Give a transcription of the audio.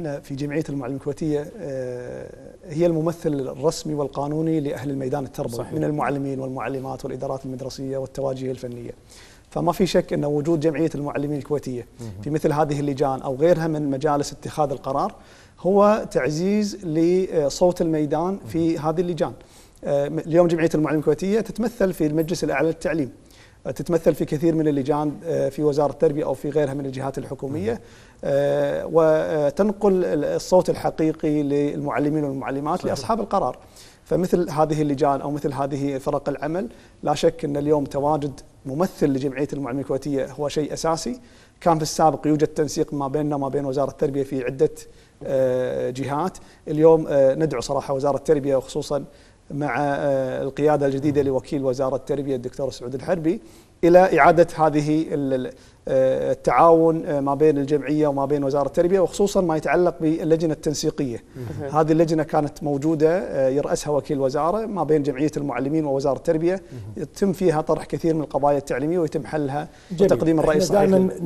احنا في جمعيه المعلمين الكويتيه آه، هي الممثل الرسمي والقانوني لاهل الميدان التربوي صحيح. من المعلمين والمعلمات والادارات المدرسيه والتواجه الفنيه. فما في شك ان وجود جمعيه المعلمين الكويتيه في مثل هذه اللجان او غيرها من مجالس اتخاذ القرار هو تعزيز لصوت الميدان في هذه اللجان. آه، اليوم جمعيه المعلمين الكويتيه تتمثل في المجلس الاعلى للتعليم. تتمثل في كثير من اللجان آه، في وزاره التربيه او في غيرها من الجهات الحكوميه آه، وتنقل الصوت الحقيقي للمعلمين والمعلمات صحيح. لاصحاب القرار فمثل هذه اللجان او مثل هذه فرق العمل لا شك ان اليوم تواجد ممثل لجمعيه المعلمين الكويتيه هو شيء اساسي كان في السابق يوجد تنسيق ما بيننا وما بين وزاره التربيه في عده آه، جهات اليوم ندعو صراحه وزاره التربيه وخصوصا مع آه، القيادة الجديدة لوكيل وزارة التربية الدكتور سعود الحربي إلى إعادة هذه آه، التعاون آه، ما بين الجمعية وما بين وزارة التربية وخصوصا ما يتعلق باللجنة التنسيقية هذه اللجنة كانت موجودة يرأسها وكيل وزارة ما بين جمعية المعلمين ووزارة التربية يتم فيها طرح كثير من القضايا التعليمية ويتم حلها وتقديم الرئيس دائما